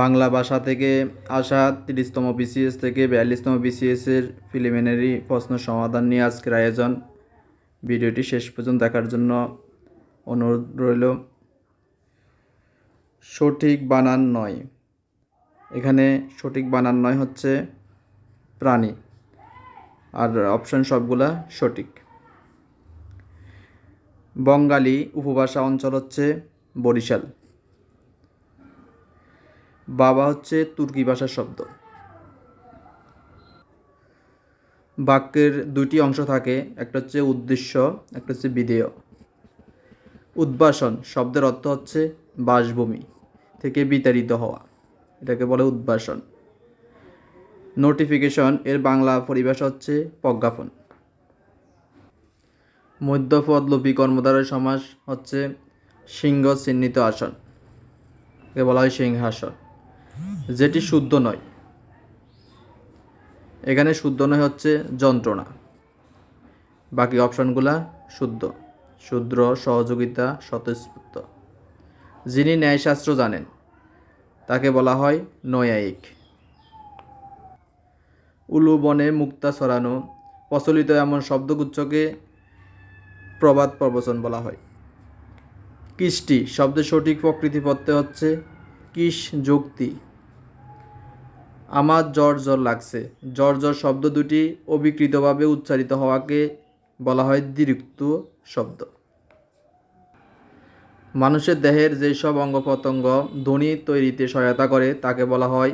বাংলা ভাষা থেকে আসা তিরিশতম বিসিএস থেকে বিয়াল্লিশতম বিসিএসের প্রিলিমিনারি প্রশ্ন সমাধান নিয়ে আজকের আয়োজন ভিডিওটি শেষ পর্যন্ত দেখার জন্য অনুরোধ রইল সঠিক বানান নয় এখানে সঠিক বানান নয় হচ্ছে প্রাণী আর অপশন সবগুলা সঠিক বঙ্গালী উপভাষা অঞ্চল হচ্ছে বরিশাল বাবা হচ্ছে তুর্কি ভাষার শব্দ বাক্যের দুটি অংশ থাকে একটা হচ্ছে উদ্দেশ্য একটা হচ্ছে বিধেয় উদ্বাসন শব্দের অর্থ হচ্ছে বাসভূমি থেকে বিতাড়িত হওয়া এটাকে বলে উদ্বাসন নোটিফিকেশন এর বাংলা পরিভাষা হচ্ছে প্রজ্ঞাপন মধ্যপদ লোপি কর্মধারের সমাস হচ্ছে সিংহ চিহ্নিত আসন একে বলা হয় সিংহাসন যেটি শুদ্ধ নয় এখানে শুদ্ধ নয় হচ্ছে যন্ত্রণা বাকি অপশানগুলা শুদ্ধ শূদ্র সহযোগিতা স্বতঃস্ফূর্ত যিনি ন্যায়শাস্ত্র জানেন তাকে বলা হয় নয়ায়িক উলু বনে মুক্তা ছড়ানো প্রচলিত এমন শব্দগুচ্ছকে প্রবাদ প্রবচন বলা হয় কৃষ্টি শব্দের সঠিক প্রকৃতি পড়তে হচ্ছে কিস যুক্তি আমার জ্বর জ্বর লাগছে জ্বর জ্বর শব্দ দুটি অবিকৃতভাবে উচ্চারিত হওয়াকে বলা হয় দীর্ঘ শব্দ মানুষের দেহের যেসব অঙ্গ প্রত্যঙ্গ ধ্বনি তৈরিতে সহায়তা করে তাকে বলা হয়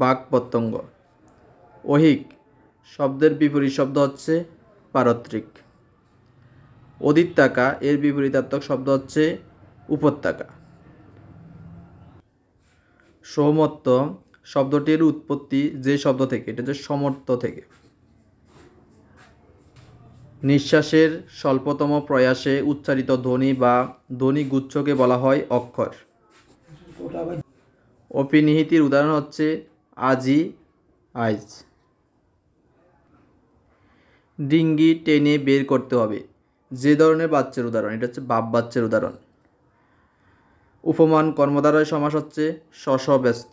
বাক প্রত্যঙ্গ অহিক শব্দের বিপরীত শব্দ হচ্ছে পারত্রিক অদিত্যাকা এর বিপরীতাত্মক শব্দ হচ্ছে উপত্যকা সমত্ব শব্দটির উৎপত্তি যে শব্দ থেকে এটা হচ্ছে সমর্থ থেকে নিঃশ্বাসের স্বল্পতম প্রয়াসে উচ্চারিত ধ্বনি বা ধ্বনি গুচ্ছকে বলা হয় অক্ষর অপিনিহিতির উদাহরণ হচ্ছে আজি আইজ ডিঙ্গি টেনে বের করতে হবে যে ধরনের বাচ্চার উদাহরণ এটা হচ্ছে বাপ বাচ্চার উদাহরণ উপমান কর্মধারয় সমাস হচ্ছে শশ ব্যস্ত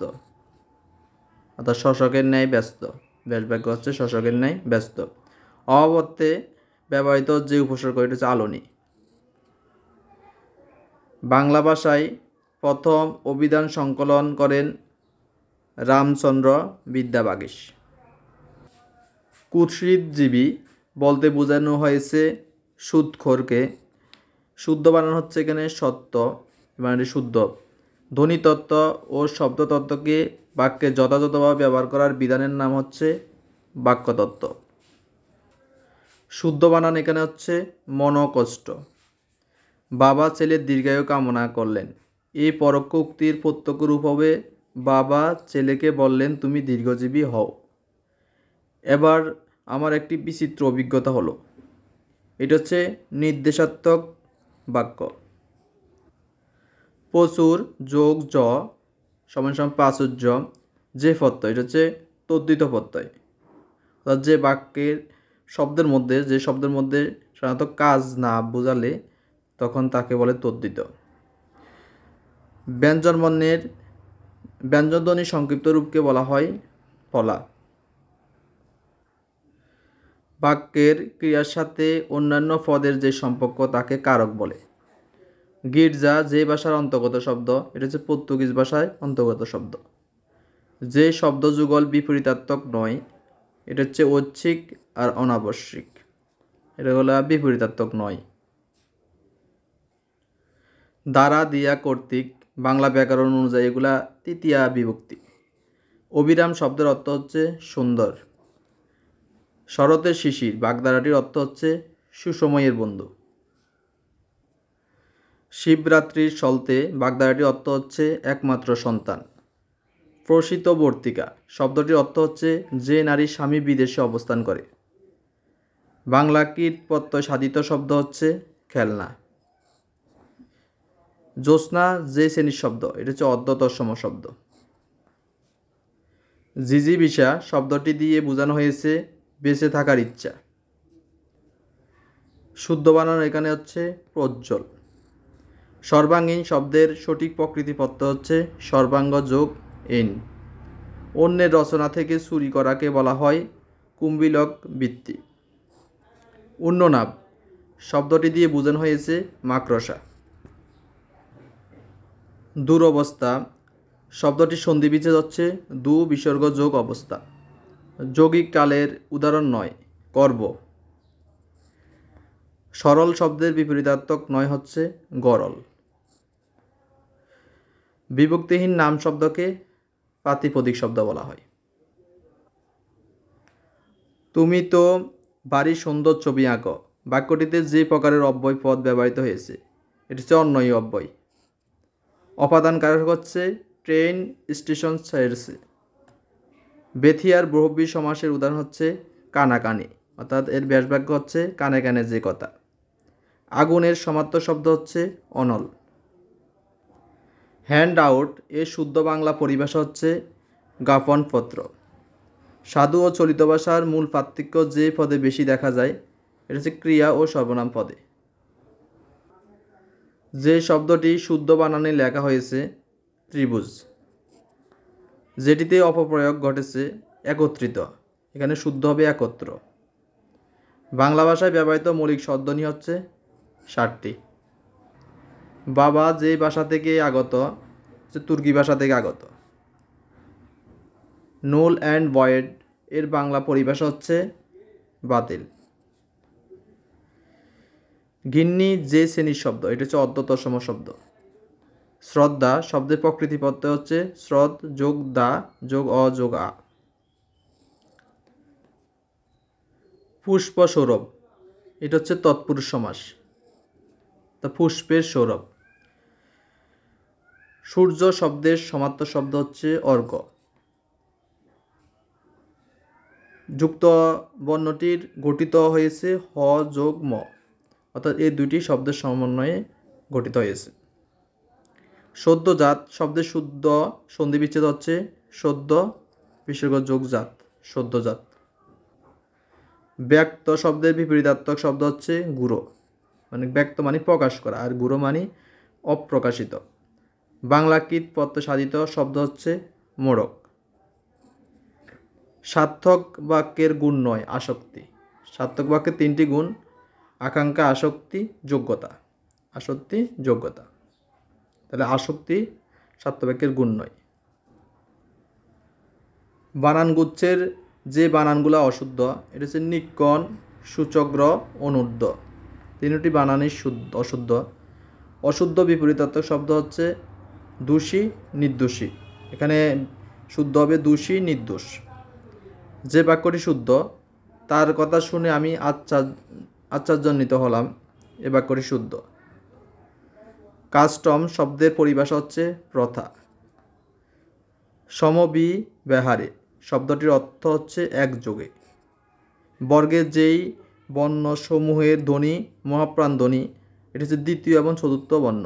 অর্থাৎ শশকের ন্যায় ব্যস্ত ব্যাস বাক্য হচ্ছে শশকের ন্যায় ব্যস্ত অবত্তে ব্যবহৃত যে উপসর্গ এটা হচ্ছে আলোনি বাংলা ভাষায় প্রথম অভিধান সংকলন করেন রামচন্দ্র বিদ্যাবাগীশ কুৎসিতজীবী বলতে বোঝানো হয়েছে সুদখোরকে শুদ্ধ বানান হচ্ছে এখানে সত্য মানে শুদ্ধ ধ্বনিতত্ত্ব ও শব্দতত্ত্বকে বাক্যে যথাযথভাবে ব্যবহার করার বিধানের নাম হচ্ছে বাক্যতত্ত্ব শুদ্ধ বানান এখানে হচ্ছে মনকষ্ট বাবা ছেলের দীর্ঘায়ু কামনা করলেন এই পরোক্ষ উক্তির প্রত্যক্ষ রূপ হবে বাবা ছেলেকে বললেন তুমি দীর্ঘজীবী হও এবার আমার একটি বিচিত্র অভিজ্ঞতা হলো এটা হচ্ছে নির্দেশাত্মক বাক্য প্রচুর যোগ জ সমান সমান প্রাচুর্য যে প্রত্যয় এটা হচ্ছে তদ্বিত প্রত্যয় অর্থাৎ যে বাক্যের শব্দের মধ্যে যে শব্দের মধ্যে সাধারণত কাজ না বোঝালে তখন তাকে বলে তদ্বিত ব্যঞ্জনবর্ণের ব্যঞ্জনধ্বনির সংক্ষিপ্ত রূপকে বলা হয় ফলা বাক্যের ক্রিয়ার সাথে অন্যান্য পদের যে সম্পর্ক তাকে কারক বলে গির্জা যে ভাষার অন্তর্গত শব্দ এটা হচ্ছে পর্তুগিজ ভাষায় অন্তর্গত শব্দ যে শব্দ যুগল বিপরীতাত্মক নয় এটা হচ্ছে ঐচ্ছিক আর অনাবশ্যিক এটা হলো বিপরীতাত্মক নয় দ্বারা দিয়া কর্তৃক বাংলা ব্যাকরণ অনুযায়ী এগুলা তৃতীয়া বিভক্তি অবিরাম শব্দের অর্থ হচ্ছে সুন্দর শরতের শিশির বাগদারাটির অর্থ হচ্ছে সুসময়ের বন্ধু শিবরাত্রির সলতে বাগদারাটির অর্থ হচ্ছে একমাত্র সন্তান প্রসিত বর্তিকা শব্দটির অর্থ হচ্ছে যে নারী স্বামী বিদেশে অবস্থান করে বাংলা কীটপত্তয় সাধিত শব্দ হচ্ছে খেলনা জ্যোৎস্না যে শ্রেণীর শব্দ এটা হচ্ছে অর্ধতসম শব্দ জিজি বিষা শব্দটি দিয়ে বোঝানো হয়েছে বেঁচে থাকার ইচ্ছা শুদ্ধ বানানো এখানে হচ্ছে প্রজ্জ্বল সর্বাঙ্গীন শব্দের সঠিক প্রকৃতি হচ্ছে সর্বাঙ্গ যোগ এন অন্যের রচনা থেকে চুরি করাকে বলা হয় কুম্বিলক বৃত্তি উন্ননাব শব্দটি দিয়ে বুঝানো হয়েছে মাকরসা দুরবস্থা শব্দটি সন্ধিবিচ্ছেদ হচ্ছে দু বিসর্গ যোগ অবস্থা যৌগিক কালের উদাহরণ নয় কর্ব সরল শব্দের বিপরীতাত্মক নয় হচ্ছে গরল বিভক্তিহীন নাম শব্দকে প্রাতিপদিক শব্দ বলা হয় তুমি তো বাড়ির সুন্দর ছবি আঁকো বাক্যটিতে যে প্রকারের অব্যয় পদ ব্যবহৃত হয়েছে এটি হচ্ছে অন্যই অব্যয় অপাদান কারক হচ্ছে ট্রেন স্টেশন ছেড়েছে বেথিয়ার বহব্বী সমাসের উদাহরণ হচ্ছে কানাকানি অর্থাৎ এর ব্যাসবাক্য হচ্ছে কানে কানে যে কথা আগুনের সমাত্ম শব্দ হচ্ছে অনল হ্যান্ড আউট এর শুদ্ধ বাংলা পরিভাষা হচ্ছে পত্র সাধু ও চলিত ভাষার মূল পার্থক্য যে পদে বেশি দেখা যায় এটা হচ্ছে ক্রিয়া ও সর্বনাম পদে যে শব্দটি শুদ্ধ বানানে লেখা হয়েছে ত্রিভুজ যেটিতে অপপ্রয়োগ ঘটেছে একত্রিত এখানে শুদ্ধ হবে একত্র বাংলা ভাষায় ব্যবহৃত মৌলিক শব্দনি হচ্ছে ষাটটি বাবা যে ভাষা থেকে আগত যে তুর্কি ভাষা থেকে আগত নোল অ্যান্ড ভয়েড এর বাংলা পরিভাষা হচ্ছে বাতিল ঘিন্নি যে শ্রেণীর শব্দ এটা হচ্ছে অর্ধতসম শব্দ শ্রদ্ধা শব্দের প্রকৃতি প্রত্যয় হচ্ছে শ্রদ যোগ দা যোগ অ যোগ আ পুষ্প সৌরভ এটা হচ্ছে তৎপুরুষ সমাস তা পুষ্পের সৌরভ সূর্য শব্দের সমাত্ম শব্দ হচ্ছে অর্ঘ যুক্ত বর্ণটির গঠিত হয়েছে হ যোগ ম অর্থাৎ এই দুটি শব্দের সমন্বয়ে গঠিত হয়েছে সদ্যজাত শব্দের শুদ্ধ সন্ধি বিচ্ছেদ হচ্ছে সদ্য বিসর্গ যোগ জাত সদ্যজাত ব্যক্ত শব্দের বিপরীতাত্মক শব্দ হচ্ছে গুরু মানে ব্যক্ত মানে প্রকাশ করা আর গুরু মানে অপ্রকাশিত বাংলাকৃত সাধিত শব্দ হচ্ছে মোড়ক সার্থক বাক্যের গুণ নয় আসক্তি সার্থক বাক্যের তিনটি গুণ আকাঙ্ক্ষা আসক্তি যোগ্যতা আসক্তি যোগ্যতা তাহলে আসক্তি সার্থবাক্যের গুণ নয় বানানগুচ্ছের যে বানানগুলো অশুদ্ধ এটা হচ্ছে নিকন সূচগ্র অনুর্ধ তিনটি বানানই শুদ্ধ অশুদ্ধ অশুদ্ধ বিপরীতাত্মক শব্দ হচ্ছে দোষী নির্দোষী এখানে শুদ্ধ হবে দোষী নির্দোষ যে বাক্যটি শুদ্ধ তার কথা শুনে আমি আচ্ছা আশ্চর্যান্বিত হলাম এ বাক্যটি শুদ্ধ কাস্টম শব্দের পরিভাষা হচ্ছে প্রথা সমবি ব্যহারে শব্দটির অর্থ হচ্ছে একযোগে বর্গের যেই বর্ণসমূহের ধ্বনি মহাপ্রাণ ধ্বনি এটি হচ্ছে দ্বিতীয় এবং চতুর্থ বর্ণ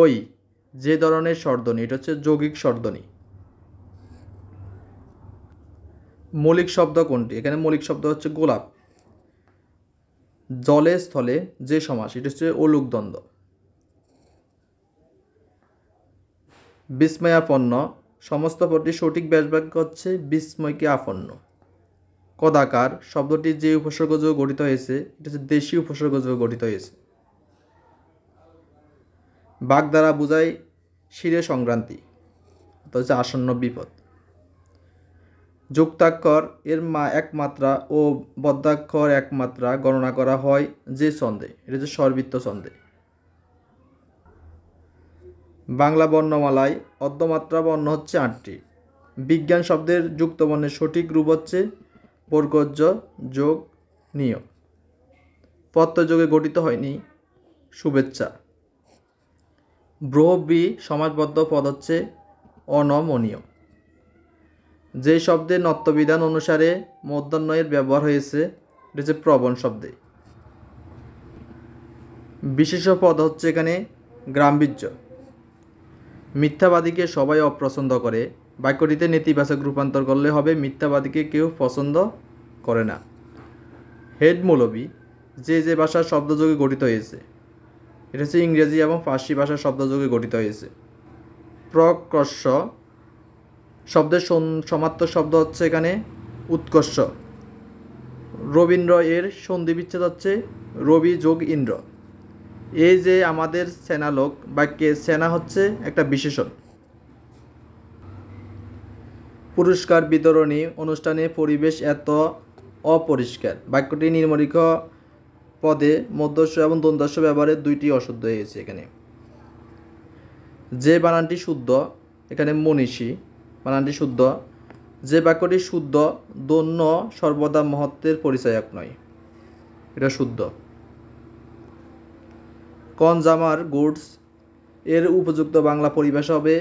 ওই যে ধরনের স্বরধ্বনি এটা হচ্ছে যৌগিক স্বরধ্বনি মৌলিক শব্দ কোনটি এখানে মৌলিক শব্দ হচ্ছে গোলাপ জলে স্থলে যে সমাস এটা হচ্ছে বিস্ময় বিস্ময়াপন্ন সমস্ত পদটি সঠিক ব্যাসবাক্য হচ্ছে বিস্ময়কে আপন্ন কদাকার শব্দটি যে উপসর্গযোগ গঠিত হয়েছে এটা হচ্ছে দেশি উপসর্গযোগ গঠিত হয়েছে বাঘ দ্বারা শিরে সংক্রান্তি অর্থাৎ হচ্ছে আসন্ন বিপদ যুক্তাক্ষর এর মা একমাত্রা ও বদ্যাক্ষর একমাত্রা গণনা করা হয় যে ছন্দে এটা হচ্ছে সর্বৃত্ত ছন্দে বাংলা বর্ণমালায় অর্ধমাত্রা বর্ণ হচ্ছে আটটি বিজ্ঞান শব্দের যুক্ত বর্ণের সঠিক রূপ হচ্ছে বর্গজ যোগ নিয়ম পত্রযোগে গঠিত হয়নি শুভেচ্ছা ব্রহ্বী সমাজবদ্ধ পদ হচ্ছে অনমনীয় যে শব্দে নত্যবিধান অনুসারে মধ্যন্নয়ের ব্যবহার হয়েছে এটা হচ্ছে প্রবণ শব্দে বিশেষ পদ হচ্ছে এখানে গ্রাম্বীর্য মিথ্যাবাদীকে সবাই অপ্রসন্দ করে বাক্যটিতে নেতিবাচক রূপান্তর করলে হবে মিথ্যাবাদীকে কেউ পছন্দ করে না হেড মৌলবী যে যে ভাষার শব্দযোগে গঠিত হয়েছে এটা হচ্ছে ইংরেজি এবং ফার্সি ভাষার শব্দযোগে গঠিত হয়েছে প্রকর্ষ শব্দের সমাত্ম শব্দ হচ্ছে এখানে উৎকর্ষ রবীন্দ্র এর সন্ধি বিচ্ছেদ হচ্ছে রবি যোগ ইন্দ্র এই যে আমাদের সেনালোক বাক্যে সেনা হচ্ছে একটা বিশেষণ পুরস্কার বিতরণী অনুষ্ঠানে পরিবেশ এত অপরিষ্কার বাক্যটি নির্মলিক পদে মধ্যস্ব এবং দ্বন্দ্বাস্য ব্যবহারে দুইটি অশুদ্ধ হয়েছে এখানে যে বানানটি শুদ্ধ এখানে মনীষী বানানটি শুদ্ধ যে বাক্যটি শুদ্ধ দন্য সর্বদা মহত্বের পরিচয়ক নয় এটা শুদ্ধ কনজামার গুডস এর উপযুক্ত বাংলা পরিবেশ হবে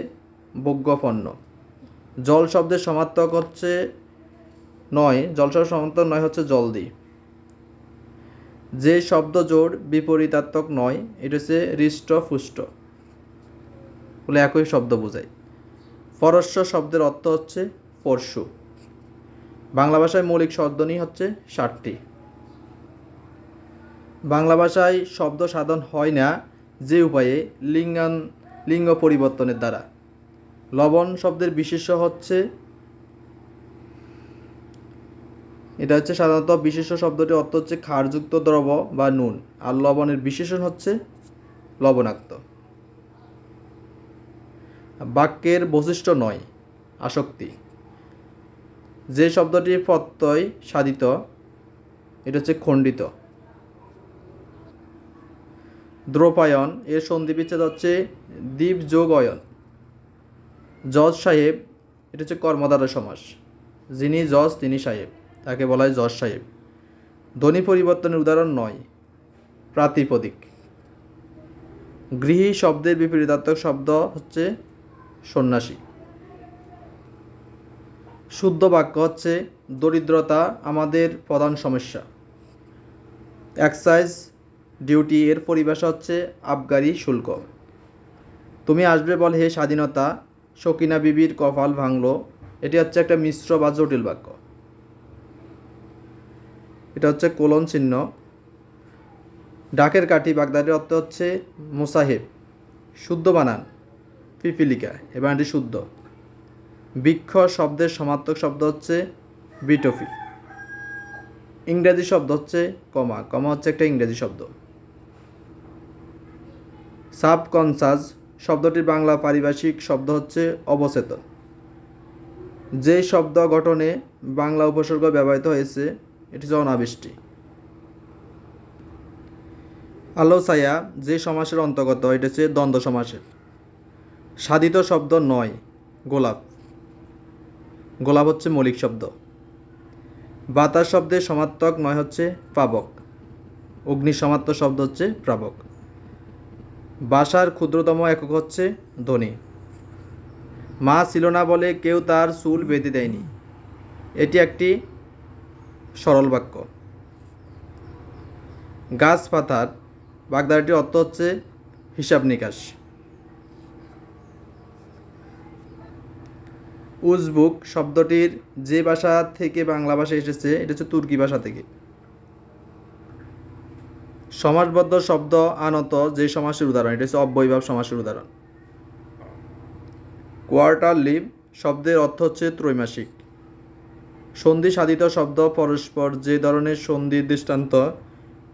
ভোগ্যপণ্য জল শব্দের সমার্থক হচ্ছে নয় জল শব্দের সমার্থক নয় হচ্ছে জলদি যে শব্দ জোর বিপরীতাত্মক নয় এটা হচ্ছে হৃষ্ট ফুষ্ট বলে একই শব্দ বোঝায় পরস্য শব্দের অর্থ হচ্ছে পরশু বাংলা ভাষায় মৌলিক শব্দনী হচ্ছে ষাটটি বাংলা ভাষায় শব্দ সাধন হয় না যে উপায়ে লিঙ্গান লিঙ্গ পরিবর্তনের দ্বারা লবণ শব্দের বিশেষ্য হচ্ছে এটা হচ্ছে সাধারণত বিশেষ শব্দটি অর্থ হচ্ছে ক্ষারযুক্ত দ্রব বা নুন আর লবণের বিশেষণ হচ্ছে লবণাক্ত বাক্যের বৈশিষ্ট্য নয় আসক্তি যে শব্দটি প্রত্যয় সাধিত এটা হচ্ছে খণ্ডিত দ্রোপায়ন এর সন্ধিবিচ্ছেদ হচ্ছে দ্বীপ যোগয়ন জজ সাহেব এটা হচ্ছে কর্মদাতা সমাস যিনি জজ তিনি সাহেব তাকে বলা হয় জজ সাহেব ধ্বনি পরিবর্তনের উদাহরণ নয় প্রাতিপদিক গৃহী শব্দের বিপরীতাত্মক শব্দ হচ্ছে সন্ন্যাসী শুদ্ধ বাক্য হচ্ছে দরিদ্রতা আমাদের প্রধান সমস্যা এক্সাইজ ডিউটি এর পরিভাষা হচ্ছে আবগারি শুল্ক তুমি আসবে বল হে স্বাধীনতা শকিনা বিবির কপাল ভাঙলো এটি হচ্ছে একটা মিশ্র বা জটিল বাক্য এটা হচ্ছে কোলন চিহ্ন ডাকের কাঠি বাগদারের অর্থ হচ্ছে মোসাহেব শুদ্ধ বানান পিপিলিকা এবার এটি শুদ্ধ বৃক্ষ শব্দের সমার্থক শব্দ হচ্ছে বিটফি ইংরেজি শব্দ হচ্ছে কমা কমা হচ্ছে একটা ইংরেজি শব্দ সাবকনসাস শব্দটির বাংলা পারিভাষিক শব্দ হচ্ছে অবচেতন যে শব্দ গঠনে বাংলা উপসর্গ ব্যবহৃত হয়েছে এটি যৌন আবিষ্টি আলোসায়া যে সমাসের অন্তর্গত এটা হচ্ছে দ্বন্দ্ব সমাসের সাধিত শব্দ নয় গোলাপ গোলাপ হচ্ছে মৌলিক শব্দ বাতাস শব্দের সমাত্মক নয় হচ্ছে পাবক অগ্নি সমাত্ম শব্দ হচ্ছে প্রাবক বাসার ক্ষুদ্রতম একক হচ্ছে ধ্বনি মা ছিল না বলে কেউ তার চুল বেঁধে দেয়নি এটি একটি সরল বাক্য গাছ পাতার বাগদারাটির অর্থ হচ্ছে হিসাব নিকাশ উজবুক শব্দটির যে ভাষা থেকে বাংলা ভাষা এসেছে এটা হচ্ছে তুর্কি ভাষা থেকে সমাসবদ্ধ শব্দ আনত যে সমাসের উদাহরণ এটা হচ্ছে অব্যয়ভাব সমাসের উদাহরণ কোয়ার্টার লিভ শব্দের অর্থ হচ্ছে ত্রৈমাসিক সন্ধি সাধিত শব্দ পরস্পর যে ধরনের সন্ধির দৃষ্টান্ত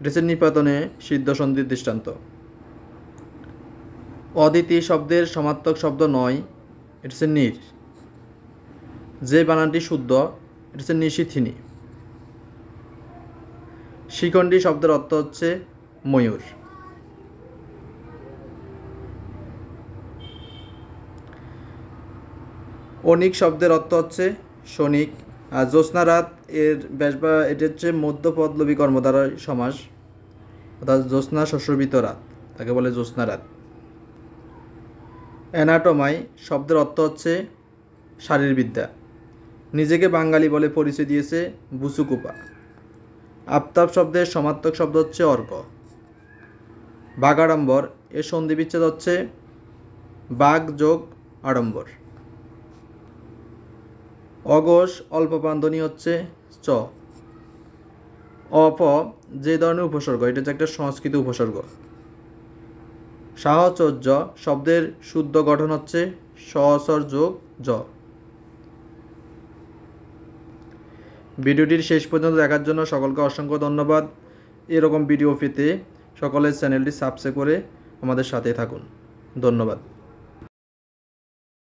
এটা নিপাতনে সিদ্ধ সন্ধির দৃষ্টান্ত অদিতি শব্দের সমার্থক শব্দ নয় এটা নির যে বানানটি শুদ্ধ এটা হচ্ছে নিশিথিনি শিখণ্ডী শব্দের অর্থ হচ্ছে ময়ূর অনিক শব্দের অর্থ হচ্ছে সনিক জ্যোৎস্না রাত এর বেশবা এটা হচ্ছে মধ্যপদলবী কর্মধারা সমাস অর্থাৎ জ্যোৎস্না শশ্রবিত রাত তাকে বলে জ্যোৎস্না রাত অ্যানাটোমাই শব্দের অর্থ হচ্ছে শারীরবিদ্যা নিজেকে বাঙালি বলে পরিচয় দিয়েছে বুসুকুপা আফতাব শব্দের সমার্থক শব্দ হচ্ছে অর্ক বাঘ আড়ম্বর এর সন্ধিবিচ্ছেদ হচ্ছে বাঘ যোগ আড়ম্বর অগস অল্প প্রান্তনী হচ্ছে চ অপ যে ধরনের উপসর্গ এটা হচ্ছে একটা সংস্কৃত উপসর্গ সাহচর্য শব্দের শুদ্ধ গঠন হচ্ছে সহসর যোগ জ ভিডিওটির শেষ পর্যন্ত দেখার জন্য সকলকে অসংখ্য ধন্যবাদ এরকম ভিডিও পেতে সকলের চ্যানেলটি সাবস্ক্রাইব করে আমাদের সাথে থাকুন ধন্যবাদ